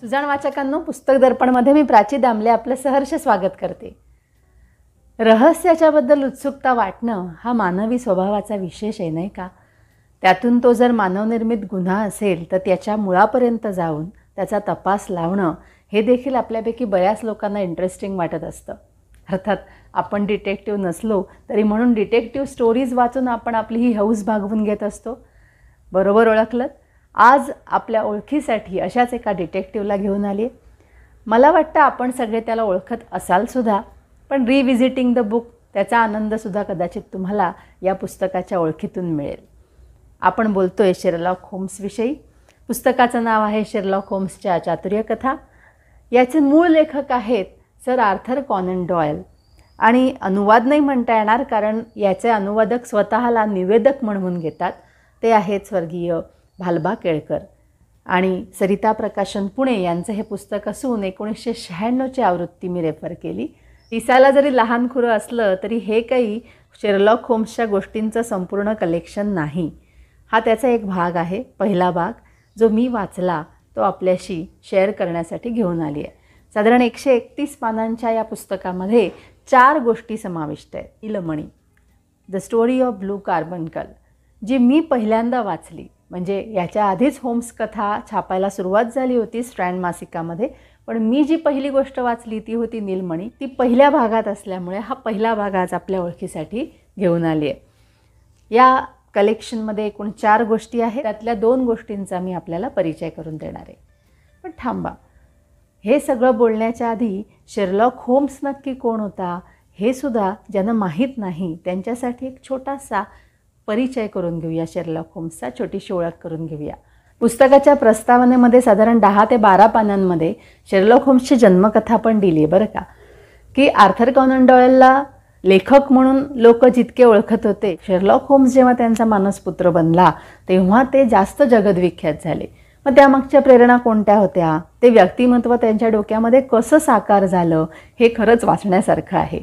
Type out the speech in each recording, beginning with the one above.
सुजाण वाचकांनो पुस्तक दर्पणमध्ये मी प्राची दामले आपलं सहर्ष स्वागत करते रहस्याच्याबद्दल उत्सुकता वाटणं हा मानवी स्वभावाचा विशेष आहे नाही का त्यातून तो जर मानवनिर्मित गुन्हा असेल तर त्याच्या मुळापर्यंत जाऊन त्याचा तपास लावणं हे देखील आपल्यापैकी बऱ्याच लोकांना इंटरेस्टिंग वाटत असतं अर्थात आपण डिटेक्टिव्ह नसलो तरी म्हणून डिटेक्टिव्ह स्टोरीज वाचून आपण आपली ही हौस भागवून घेत असतो बरोबर ओळखलं आज आपल्या ओळखीसाठी अशाच एका डिटेक्टिव्हला घेऊन आली मला वाटतं आपण सगळे त्याला ओळखत असालसुद्धा पण रिव्हिजिटिंग द बुक त्याचा आनंदसुद्धा कदाचित तुम्हाला या पुस्तकाच्या ओळखीतून मिळेल आपण बोलतो आहे शेरलॉक होम्सविषयी पुस्तकाचं नाव आहे शेरलॉक होम्सच्या चातुर्यकथा याचे मूळ लेखक आहेत सर आर्थर कॉनन डॉयल आणि अनुवाद नाही म्हणता येणार कारण याचे अनुवादक स्वतःला निवेदक म्हणून घेतात ते आहेत स्वर्गीय भालबा केळकर आणि सरिता प्रकाशन पुणे यांचं हे पुस्तक असून एकोणीसशे शहाण्णवची आवृत्ती मी रेफर केली दिसायला जरी लहान खुरं असलं तरी हे काही शेरलॉक होम्सच्या गोष्टींचं संपूर्ण कलेक्शन नाही हा त्याचा एक भाग आहे पहिला भाग जो मी वाचला तो आपल्याशी शेअर करण्यासाठी घेऊन आली आहे साधारण एकशे एकतीस पानांच्या या पुस्तकामध्ये चार गोष्टी समाविष्ट आहेत इलमणी the story of blue carbuncle जी मी पहिल्यांदा वाचली म्हणजे याच्या आधीच होम्स कथा छापायला सुरुवात झाली होती स्ट्रँड मासिकामध्ये पण मी जी पहिली गोष्ट वाचली ती होती नीलमणी ती पहिल्या भागात असल्यामुळे हा पहिला भाग आज आपल्या ओळखीसाठी घेऊन आली आहे या कलेक्शनमध्ये एकूण चार गोष्टी आहेत त्यातल्या दोन गोष्टींचा मी आपल्याला परिचय करून देणार आहे पण थांबा हे सगळं बोलण्याच्या आधी शेरलॉक होम्स नक्की कोण होता हे सुद्धा ज्यांना माहीत नाही त्यांच्यासाठी एक छोटासा परिचय करून घेऊया शेरलॉक होम्सचा छोटीशी ओळख करून घेऊया पुस्तकाच्या प्रस्तावनेमध्ये साधारण दहा ते बारा पानांमध्ये शेरलॉक होम्सची जन्मकथा पण दिली आहे बरं का की आर्थर कॉनन डॉयलला लेखक म्हणून लोक जितके ओळखत होते शेरलॉक होम्स जेव्हा त्यांचा मानसपुत्र बनला तेव्हा ते जास्त जगदविख्यात झाले मग त्यामागच्या प्रेरणा कोणत्या होत्या ते व्यक्तिमत्व त्यांच्या डोक्यामध्ये कसं साकार झालं हे खरंच वाचण्यासारखं आहे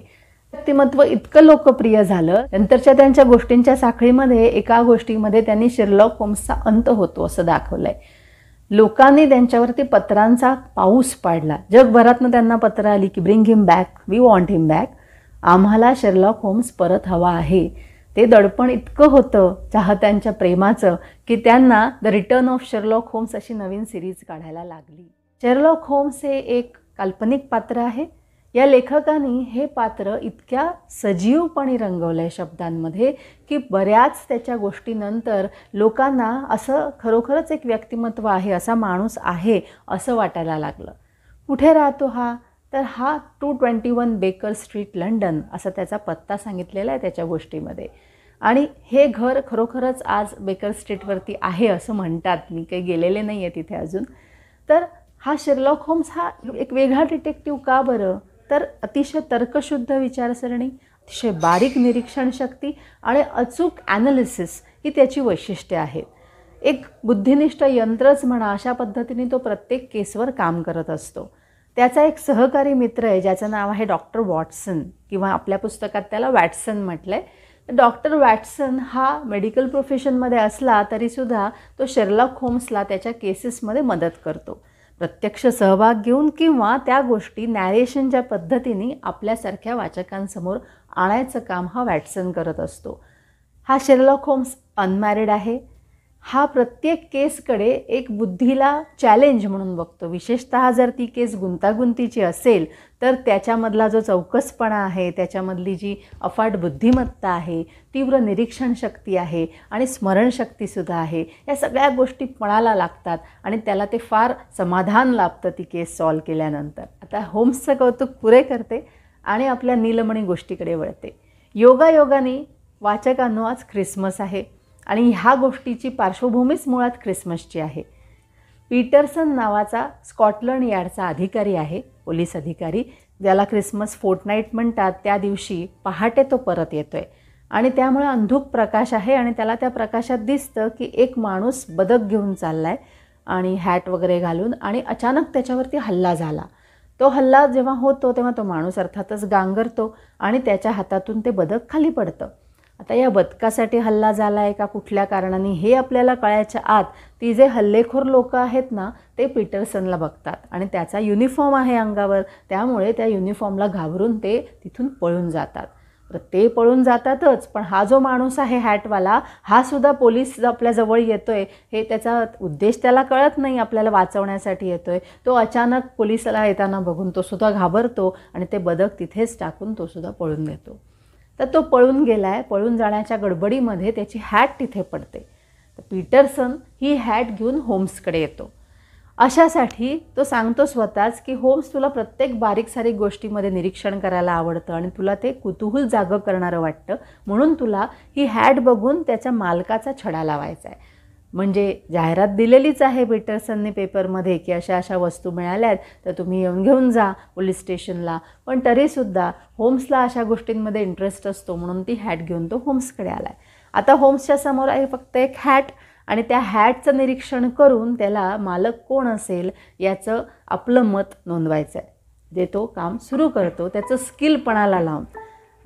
व्यक्तिमत्व इतकं लोकप्रिय झालं नंतरच्या त्यांच्या गोष्टींच्या साखळीमध्ये एका गोष्टीमध्ये त्यांनी शिर्लॉक होम्सचा अंत होतो असं दाखवलंय लोकांनी त्यांच्यावरती पत्रांचा पाऊस पाडला जगभरातनं त्यांना पत्र आली की bring him back we want him back आम्हाला शेरलॉक होम्स परत हवा आहे ते दडपण इतकं होतं चाहत्यांच्या प्रेमाचं की त्यांना the return of Sherlock Holmes अशी नवीन सिरीज काढायला लागली शेरलॉक होम्स हे एक काल्पनिक पात्र आहे या लेखकाने हे पात्र इतक्या सजीवपणे रंगवलं आहे शब्दांमध्ये की बऱ्याच त्याच्या गोष्टीनंतर लोकांना असं खरोखरच एक व्यक्तिमत्व आहे असा माणूस आहे असं वाटायला लागलं कुठे राहतो हा तर हा two twenty one Baker Street London असा त्याचा पत्ता सांगितलेला आहे त्याच्या गोष्टीमध्ये आणि हे घर खरोखरच आज बेकर स्ट्रीटवरती आहे असं म्हणतात मी काही गेलेले नाही आहे तिथे अजून तर हा शिरलॉक होम्स हा एक वेगळा डिटेक्टिव्ह का बरं तर अतिशय तर्कशुद्ध विचारसरणी अतिशय बारीक निरीक्षणशक्ती आणि अचूक ॲनालिसिस ही त्याची वैशिष्ट्ये आहेत एक बुद्धिनिष्ठ यंत्रच म्हणा अशा पद्धतीने तो प्रत्येक केसवर काम करत असतो त्याचा एक सहकारी मित्र आहे ज्याचं नाव आहे डॉक्टर वॉटसन किंवा आपल्या पुस्तकात त्याला वॅटसन म्हटलं आहे डॉक्टर वॅटसन हा मेडिकल प्रोफेशनमध्ये असला तरीसुद्धा तो शेरलॉक होम्सला त्याच्या केसेसमध्ये मदत करतो प्रत्यक्ष सहभाग घेऊन किंवा त्या गोष्टी नॅरेशनच्या पद्धतीने आपल्यासारख्या वाचकांसमोर आणायचं काम हा वॅटसन करत असतो हा शेर्लॉक होम्स अनमॅरिड आहे हा प्रत्येक केसकडे एक बुद्धीला चॅलेंज म्हणून बघतो विशेषत जर ती केस गुंतागुंतीची असेल तर त्याच्यामधला जो चौकसपणा आहे त्याच्यामधली जी अफाट बुद्धिमत्ता आहे तीव्र निरीक्षण शक्ती आहे आणि स्मरणशक्तीसुद्धा आहे या सगळ्या गोष्टी पणाला लागतात आणि त्याला ते फार समाधान लाभतं ती केस सॉल्व केल्यानंतर आता होम्सचं कौतुक पुरे करते आणि आपल्या नीलमणी गोष्टीकडे वळते योगायोगाने वाचकांनो आज ख्रिसमस आहे आणि ह्या गोष्टीची पार्श्वभूमीच मुळात ख्रिसमसची आहे पीटरसन नावाचा स्कॉटलंड यार्डचा अधिकारी आहे पोलीस अधिकारी ज्याला ख्रिसमस फोर्टनाईट म्हणतात त्या दिवशी पहाटे तो परत येतो आहे आणि त्यामुळे अंधूक प्रकाश आहे आणि त्याला त्या प्रकाशात दिसतं की एक माणूस बदक घेऊन चालला आहे आणि हॅट वगैरे घालून आणि अचानक त्याच्यावरती हल्ला झाला तो हल्ला जेव्हा होतो तेव्हा तो माणूस अर्थातच गांगरतो आणि त्याच्या हातातून ते बदक खाली पडतं आता या बदकासाठी हल्ला झाला आहे का कुठल्या कारणाने हे आपल्याला कळायच्या आत ती जे हल्लेखोर लोक आहेत ना ते पीटरसनला बघतात आणि त्याचा युनिफॉर्म आहे अंगावर त्यामुळे त्या युनिफॉर्मला घाबरून ते तिथून पळून जातात तर ते पळून जातातच पण हा जो माणूस आहे हॅटवाला हा सुद्धा पोलीस आपल्याजवळ येतो येतोय हे त्याचा उद्देश त्याला कळत नाही आपल्याला वाचवण्यासाठी येतो आहे तो अचानक पोलिसाला येताना बघून तो सुद्धा घाबरतो आणि ते बदक तिथेच टाकून तो सुद्धा पळून देतो तर तो पळून गेला आहे पळून जाण्याच्या गडबडीमध्ये त्याची हॅट तिथे पडते तर पीटरसन ही हॅट घेऊन होम्सकडे येतो अशासाठी तो सांगतो स्वतःच की होम्स तुला प्रत्येक बारीक सारीक गोष्टीमध्ये निरीक्षण करायला आवडतं आणि तुला ते कुतूहल जागं करणारं वाटतं म्हणून तुला ही हॅट बघून त्याच्या मालकाचा छडा लावायचा आहे म्हणजे जाहिरात दिलेलीच आहे पीटर्सनने पेपरमध्ये की अशा अशा वस्तू आहेत तर तुम्ही येऊन घेऊन जा पोलीस स्टेशनला पण तरीसुद्धा होम्सला अशा गोष्टींमध्ये इंटरेस्ट असतो म्हणून ती हॅट घेऊन तो होम्सकडे आला आहे आता होम्सच्या समोर आहे फक्त एक हॅट आणि त्या हॅटचं निरीक्षण करून त्याला मालक कोण असेल याचं आपलं मत नोंदवायचं आहे जे तो काम सुरू करतो त्याचं स्किलपणाला लावून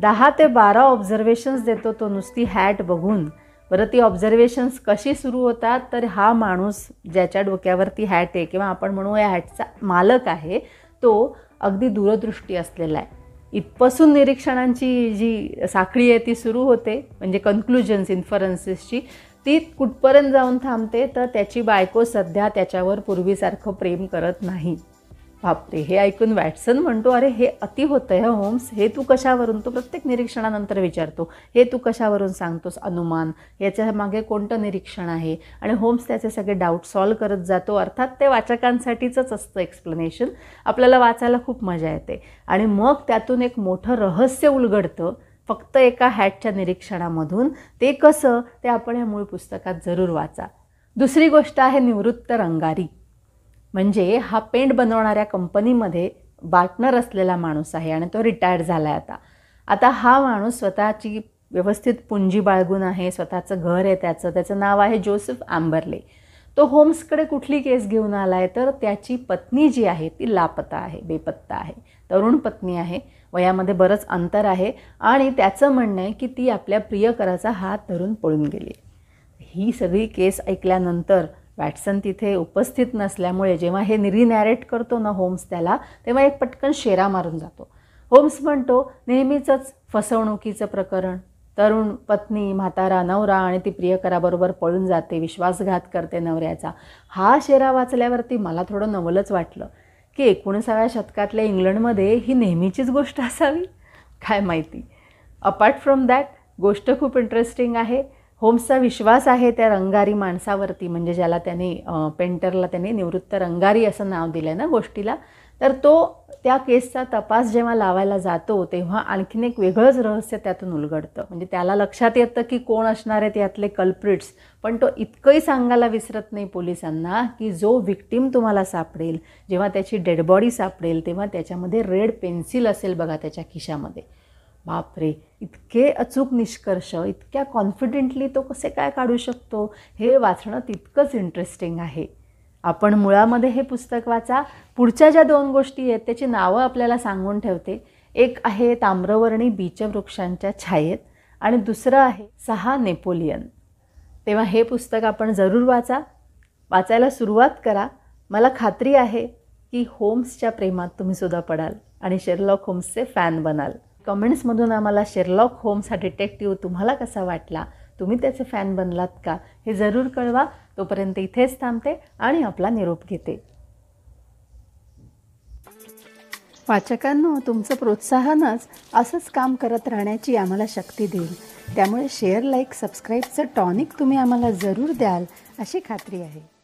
दहा ते बारा ऑब्झर्वेशन्स देतो तो नुसती हॅट बघून बरं ती ऑब्झर्वेशन्स कशी सुरू होतात तर हा माणूस ज्याच्या डोक्यावरती हॅट आहे किंवा आपण म्हणू या हॅटचा मालक आहे तो अगदी दूरदृष्टी असलेला आहे इथपासून निरीक्षणांची जी साखळी आहे ती सुरू होते म्हणजे कन्क्लुजन्स इन्फरन्सेसची ती कुठपर्यंत जाऊन थांबते तर त्याची बायको सध्या त्याच्यावर पूर्वीसारखं प्रेम करत नाही बापरे हे ऐकून वॅटसन म्हणतो अरे हे अति होतं आहे होम्स हे तू कशावरून तो प्रत्येक निरीक्षणानंतर विचारतो हे तू कशावरून सांगतोस अनुमान याच्या मागे कोणतं निरीक्षण आहे आणि होम्स त्याचे सगळे डाऊट सॉल्व करत जातो अर्थात ते वाचकांसाठीच असतं एक्सप्लेनेशन आपल्याला वाचायला खूप मजा येते आणि मग त्यातून एक मोठं रहस्य उलगडतं फक्त एका हॅटच्या निरीक्षणामधून ते कसं ते आपण या मूळ पुस्तकात जरूर वाचा दुसरी गोष्ट आहे निवृत्त रंगारी म्हणजे हा पेंट बनवणाऱ्या कंपनीमध्ये पार्टनर असलेला माणूस आहे आणि तो रिटायर्ड झाला आहे आता आता हा माणूस स्वतःची व्यवस्थित पुंजी बाळगून आहे स्वतःचं घर आहे त्याचं त्याचं नाव आहे जोसेफ आंबरले तो होम्सकडे कुठली केस घेऊन आला आहे तर त्याची पत्नी जी आहे ती लापता आहे बेपत्ता आहे तरुण पत्नी आहे वयामध्ये बरंच अंतर आहे आणि त्याचं म्हणणं आहे की ती आपल्या प्रियकराचा हात धरून पळून गेली ही सगळी केस ऐकल्यानंतर वॅटसन तिथे उपस्थित नसल्यामुळे जेव्हा हे नॅरेट करतो ना होम्स त्याला तेव्हा एक पटकन शेरा मारून जातो होम्स म्हणतो नेहमीचंच फसवणुकीचं प्रकरण तरुण पत्नी म्हातारा नवरा आणि ती प्रियकराबरोबर पळून जाते विश्वासघात करते नवऱ्याचा हा शेरा वाचल्यावरती मला थोडं नवलच वाटलं की एकोणीसाव्या शतकातल्या इंग्लंडमध्ये ही नेहमीचीच गोष्ट असावी काय माहिती अपार्ट फ्रॉम दॅट गोष्ट खूप इंटरेस्टिंग आहे होम्सचा विश्वास आहे त्या रंगारी माणसावरती म्हणजे ज्याला त्याने पेंटरला त्याने निवृत्त रंगारी असं नाव दिलं आहे ना गोष्टीला तर तो त्या केसचा तपास जेव्हा लावायला जातो तेव्हा आणखीन एक वेगळंच रहस्य त्यातून उलगडतं म्हणजे त्याला लक्षात येतं की कोण असणार आहेत यातले कल्प्रिट्स पण तो इतकंही सांगायला विसरत नाही पोलिसांना की जो विक्टीम तुम्हाला सापडेल जेव्हा त्याची डेडबॉडी सापडेल तेव्हा त्याच्यामध्ये रेड पेन्सिल असेल बघा त्याच्या खिशामध्ये बापरे इतके अचूक निष्कर्ष इतक्या कॉन्फिडेंटली तो कसे काय काढू शकतो हे वाचणं तितकंच इंटरेस्टिंग आहे आपण मुळामध्ये हे पुस्तक वाचा पुढच्या ज्या दोन गोष्टी आहेत त्याची नावं आपल्याला सांगून ठेवते एक आहे ताम्रवर्णी बीचवृक्षांच्या छायेत आणि दुसरं आहे सहा नेपोलियन तेव्हा हे पुस्तक आपण जरूर वाचा वाचायला सुरुवात करा मला खात्री आहे की होम्सच्या प्रेमात तुम्हीसुद्धा पडाल आणि शेरलॉक होम्सचे फॅन बनाल कमेंट्समधून आम्हाला शेरलॉक होम्स हा डिटेक्टिव्ह तुम्हाला कसा वाटला तुम्ही त्याचे फॅन बनलात का हे जरूर कळवा तोपर्यंत इथेच थांबते आणि आपला निरोप घेते वाचकांनो तुमचं प्रोत्साहनच असंच काम करत राहण्याची आम्हाला शक्ती देईल त्यामुळे शेअर लाईक सबस्क्राईबचं टॉनिक तुम्ही आम्हाला जरूर द्याल अशी खात्री आहे